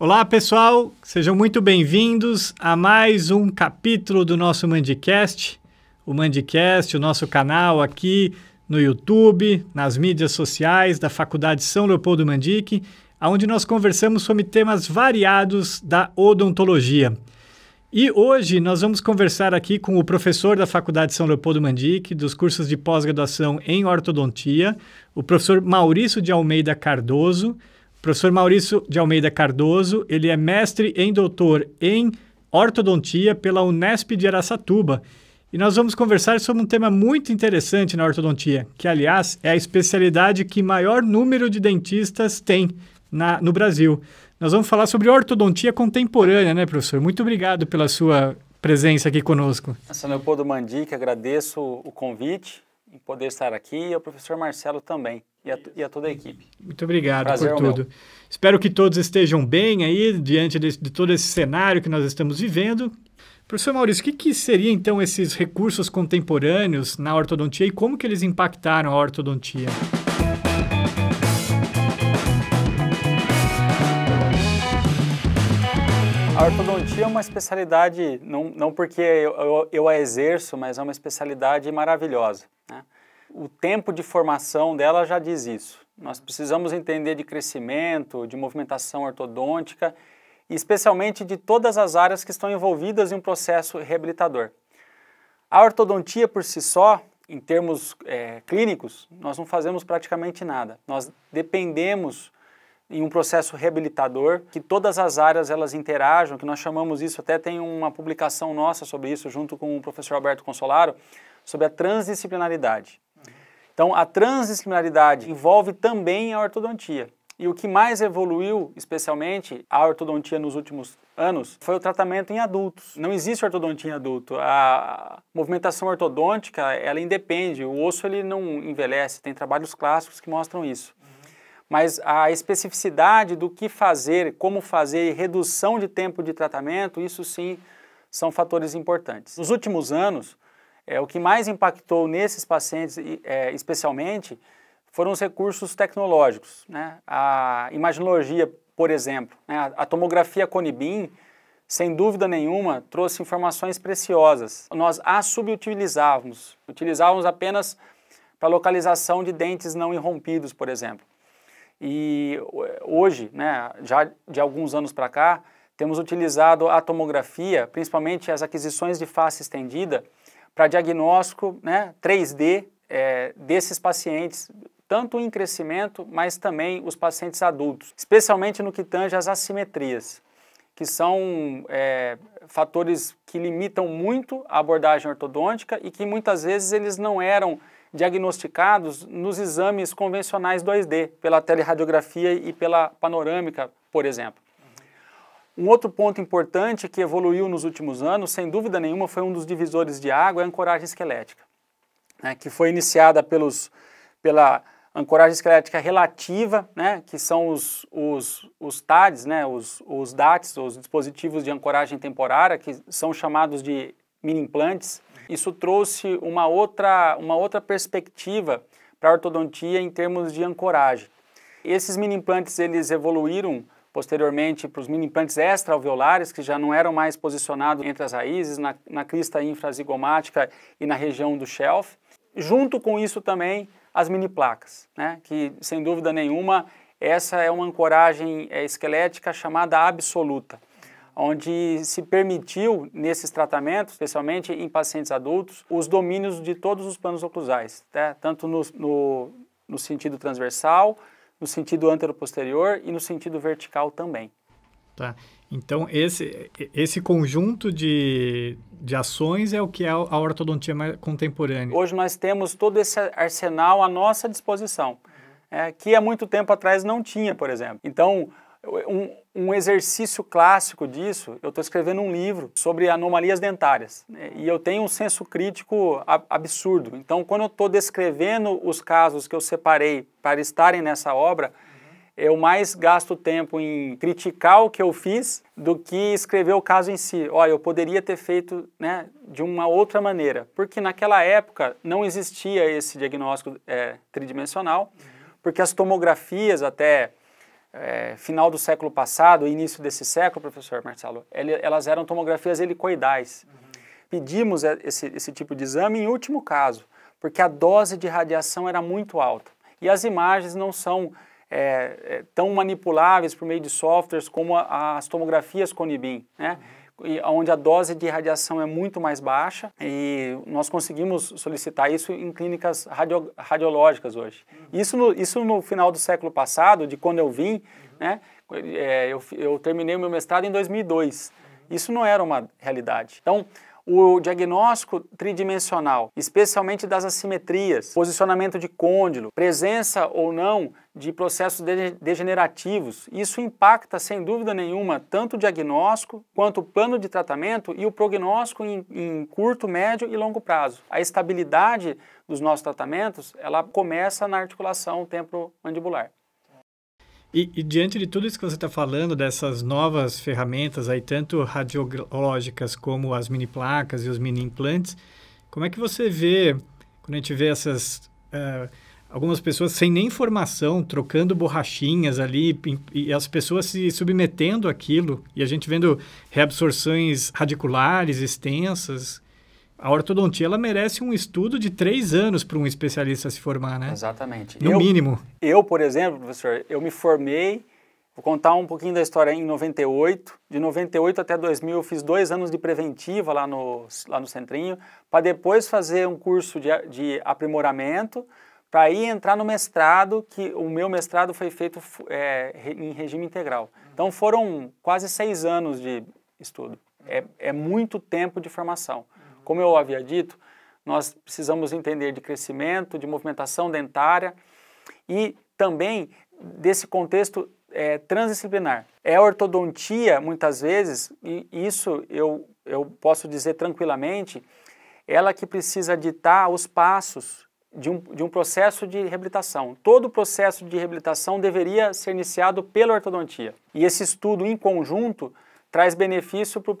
Olá, pessoal, sejam muito bem-vindos a mais um capítulo do nosso Mandicast. O Mandicast, o nosso canal aqui no YouTube, nas mídias sociais da Faculdade São Leopoldo Mandic, onde nós conversamos sobre temas variados da odontologia. E hoje nós vamos conversar aqui com o professor da Faculdade São Leopoldo Mandic, dos cursos de pós-graduação em ortodontia, o professor Maurício de Almeida Cardoso, Professor Maurício de Almeida Cardoso, ele é mestre em doutor em ortodontia pela Unesp de Aracatuba. E nós vamos conversar sobre um tema muito interessante na ortodontia, que, aliás, é a especialidade que maior número de dentistas tem na, no Brasil. Nós vamos falar sobre ortodontia contemporânea, né, professor? Muito obrigado pela sua presença aqui conosco. São Leopoldo Mandic, agradeço o convite em poder estar aqui e o professor Marcelo também e a, e a toda a equipe. Muito obrigado Prazer por é tudo. Meu. Espero que todos estejam bem aí diante de, de, todo esse cenário que nós estamos vivendo. Professor Maurício, o que, que seriam então esses recursos contemporâneos na ortodontia e como que eles impactaram a ortodontia? A ortodontia é uma especialidade, não, não porque eu, eu, eu a exerço, mas é uma especialidade maravilhosa. Né? o tempo de formação dela já diz isso. Nós precisamos entender de crescimento, de movimentação ortodôntica, e especialmente de todas as áreas que estão envolvidas em um processo reabilitador. A ortodontia por si só, em termos é, clínicos, nós não fazemos praticamente nada. Nós dependemos em um processo reabilitador, que todas as áreas elas interajam, que nós chamamos isso, até tem uma publicação nossa sobre isso, junto com o professor Alberto Consolaro, sobre a transdisciplinaridade. Então, a transdisciplinaridade envolve também a ortodontia. E o que mais evoluiu, especialmente a ortodontia nos últimos anos, foi o tratamento em adultos. Não existe ortodontia em adulto. A movimentação ortodôntica, ela independe. O osso ele não envelhece. Tem trabalhos clássicos que mostram isso. Mas a especificidade do que fazer, como fazer e redução de tempo de tratamento, isso sim são fatores importantes. Nos últimos anos, é, o que mais impactou nesses pacientes, é, especialmente, foram os recursos tecnológicos. Né? A imaginologia, por exemplo, né? a tomografia Conibin, sem dúvida nenhuma, trouxe informações preciosas. Nós a subutilizávamos, utilizávamos apenas para localização de dentes não irrompidos, por exemplo. E hoje, né, já de alguns anos para cá, temos utilizado a tomografia, principalmente as aquisições de face estendida, para diagnóstico né, 3D é, desses pacientes, tanto em crescimento, mas também os pacientes adultos, especialmente no que tange às assimetrias, que são é, fatores que limitam muito a abordagem ortodôntica e que muitas vezes eles não eram diagnosticados nos exames convencionais 2D, pela teleradiografia e pela panorâmica, por exemplo. Um outro ponto importante que evoluiu nos últimos anos, sem dúvida nenhuma, foi um dos divisores de água, a ancoragem esquelética, né, que foi iniciada pelos, pela ancoragem esquelética relativa, né, que são os, os, os TADs, né, os, os DATs, os dispositivos de ancoragem temporária, que são chamados de mini-implantes. Isso trouxe uma outra, uma outra perspectiva para a ortodontia em termos de ancoragem. Esses mini-implantes, eles evoluíram posteriormente para os mini implantes extraalveolares, que já não eram mais posicionados entre as raízes, na, na crista infrazigomática e na região do shelf. Junto com isso também as mini placas, né? que sem dúvida nenhuma essa é uma ancoragem é, esquelética chamada absoluta, onde se permitiu nesses tratamentos, especialmente em pacientes adultos, os domínios de todos os planos oclusais, né? tanto no, no, no sentido transversal, no sentido antero-posterior e no sentido vertical também. Tá. Então, esse, esse conjunto de, de ações é o que é a ortodontia contemporânea. Hoje nós temos todo esse arsenal à nossa disposição, uhum. é, que há muito tempo atrás não tinha, por exemplo. Então, um, um exercício clássico disso, eu estou escrevendo um livro sobre anomalias dentárias né? e eu tenho um senso crítico absurdo. Então, quando eu estou descrevendo os casos que eu separei para estarem nessa obra, eu mais gasto tempo em criticar o que eu fiz do que escrever o caso em si. Olha, eu poderia ter feito né, de uma outra maneira, porque naquela época não existia esse diagnóstico é, tridimensional, porque as tomografias até é, final do século passado, início desse século, professor Marcelo, elas eram tomografias helicoidais. Uhum. Pedimos é, esse, esse tipo de exame em último caso, porque a dose de radiação era muito alta. E as imagens não são é, é tão manipuláveis por meio de softwares como a, as tomografias Conibin, né? Uhum onde a dose de radiação é muito mais baixa e nós conseguimos solicitar isso em clínicas radio, radiológicas hoje. Isso no, isso no final do século passado, de quando eu vim, né, é, eu, eu terminei o meu mestrado em 2002. Isso não era uma realidade. Então, o diagnóstico tridimensional, especialmente das assimetrias, posicionamento de côndilo, presença ou não de processos degenerativos. Isso impacta, sem dúvida nenhuma, tanto o diagnóstico quanto o plano de tratamento e o prognóstico em, em curto, médio e longo prazo. A estabilidade dos nossos tratamentos, ela começa na articulação temporomandibular. E, e, diante de tudo isso que você está falando, dessas novas ferramentas, aí, tanto radiológicas como as mini placas e os mini implantes, como é que você vê, quando a gente vê essas. Uh, algumas pessoas sem nem formação, trocando borrachinhas ali, e as pessoas se submetendo àquilo, e a gente vendo reabsorções radiculares extensas a ortodontia ela merece um estudo de três anos para um especialista se formar, né? Exatamente. No eu, mínimo. Eu, por exemplo, professor, eu me formei, vou contar um pouquinho da história em 98. De 98 até 2000 eu fiz dois anos de preventiva lá no, lá no centrinho, para depois fazer um curso de, de aprimoramento, para ir entrar no mestrado, que o meu mestrado foi feito é, em regime integral. Então foram quase seis anos de estudo. É, é muito tempo de formação. Como eu havia dito, nós precisamos entender de crescimento, de movimentação dentária e também desse contexto é, transdisciplinar. É a ortodontia, muitas vezes, e isso eu, eu posso dizer tranquilamente, ela que precisa ditar os passos de um, de um processo de reabilitação. Todo o processo de reabilitação deveria ser iniciado pela ortodontia. E esse estudo em conjunto traz benefício para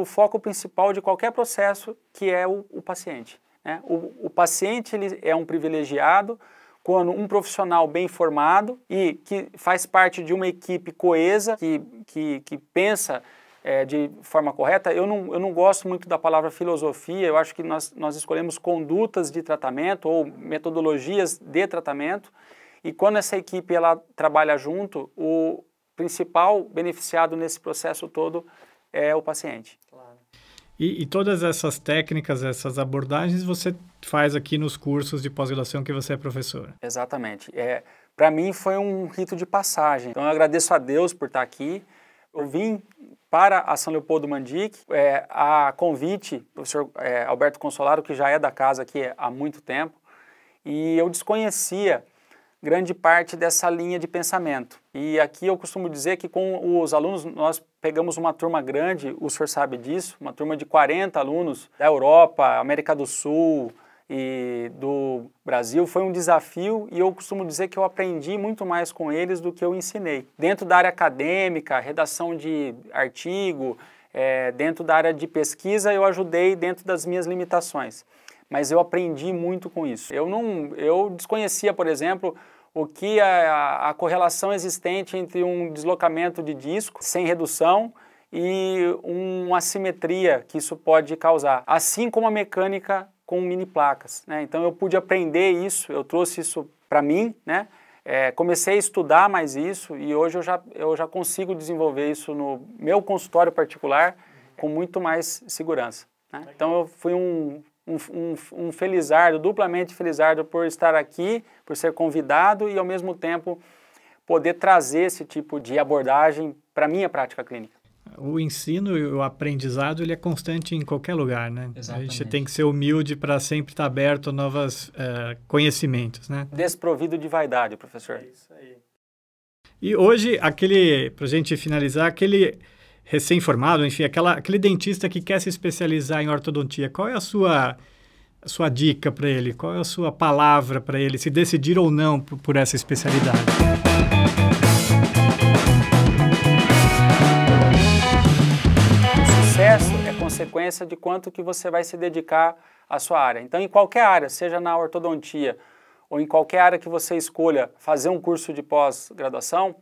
o foco principal de qualquer processo, que é o, o paciente. Né? O, o paciente ele é um privilegiado quando um profissional bem formado e que faz parte de uma equipe coesa, que, que, que pensa é, de forma correta. Eu não, eu não gosto muito da palavra filosofia, eu acho que nós, nós escolhemos condutas de tratamento ou metodologias de tratamento. E quando essa equipe ela trabalha junto, o, principal beneficiado nesse processo todo é o paciente. Claro. E, e, todas essas técnicas, essas abordagens, você faz aqui nos cursos de pós-graduação que você é professor? Exatamente. É, Para mim foi um rito de passagem. Então eu agradeço a Deus por estar tá aqui. Eu vim para a São Leopoldo Mandique, é, a convite do professor é, Alberto Consolaro, que já é da casa aqui há muito tempo, e eu desconhecia grande parte dessa linha de pensamento. E aqui eu costumo dizer que com os alunos nós pegamos uma turma grande, o senhor sabe disso, uma turma de 40 alunos da Europa, América do Sul e do Brasil. Foi um desafio e eu costumo dizer que eu aprendi muito mais com eles do que eu ensinei. Dentro da área acadêmica, redação de artigo, é, dentro da área de pesquisa, eu ajudei dentro das minhas limitações mas eu aprendi muito com isso. Eu não, eu desconhecia, por exemplo, o que é a, a correlação existente entre um deslocamento de disco sem redução e uma assimetria que isso pode causar, assim como a mecânica com mini placas. Né? Então eu pude aprender isso, eu trouxe isso para mim, né? É, comecei a estudar mais isso e hoje eu já, eu já consigo desenvolver isso no meu consultório particular com muito mais segurança. Né? Então eu fui um um, um, um felizardo, duplamente felizardo por estar aqui, por ser convidado e ao mesmo tempo poder trazer esse tipo de abordagem para a minha prática clínica. O ensino e o aprendizado ele é constante em qualquer lugar, né? Exatamente. A gente tem que ser humilde para sempre estar tá aberto a novos uh, eh, conhecimentos, né? Desprovido de vaidade, professor. É isso aí. E hoje, aquele, para a gente finalizar, aquele recém-formado, enfim, aquela, aquele dentista que quer se especializar em ortodontia, qual é a sua, a sua dica para ele? Qual é a sua palavra para ele se decidir ou não por, por essa especialidade? O sucesso é consequência de quanto que você vai se dedicar à sua área. Então, em qualquer área, seja na ortodontia ou em qualquer área que você escolha fazer um curso de pós-graduação,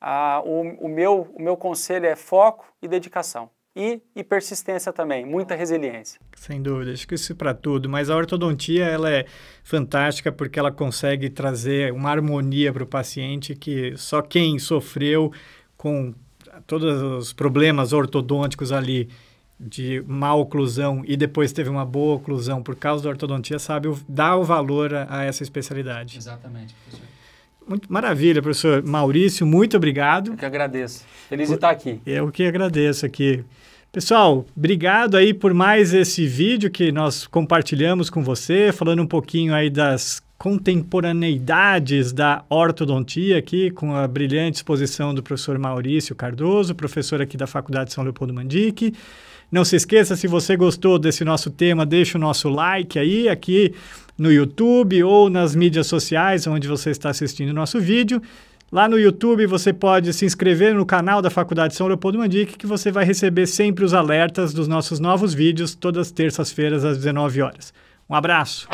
ah, o, o, meu, o meu conselho é foco e dedicação. E, e persistência também, muita resiliência. Sem dúvida, acho que isso é para tudo. Mas a ortodontia ela é fantástica porque ela consegue trazer uma harmonia para o paciente que só quem sofreu com todos os problemas ortodônticos ali de má oclusão e depois teve uma boa oclusão por causa da ortodontia, sabe, dá o valor a, a essa especialidade. Exatamente, professor. Muito maravilha, professor Maurício, muito obrigado. Eu que agradeço. Feliz de estar aqui. Eu que agradeço aqui. Pessoal, obrigado aí por mais esse vídeo que nós compartilhamos com você, falando um pouquinho aí das contemporaneidades da ortodontia aqui, com a brilhante exposição do professor Maurício Cardoso, professor aqui da Faculdade São Leopoldo Mandique. Não se esqueça, se você gostou desse nosso tema, deixa o nosso like aí. Aqui no YouTube ou nas mídias sociais onde você está assistindo o nosso vídeo. Lá no YouTube você pode se inscrever no canal da Faculdade São Leopoldo Mandic, que você vai receber sempre os alertas dos nossos novos vídeos todas terças-feiras às 19 horas. Um abraço.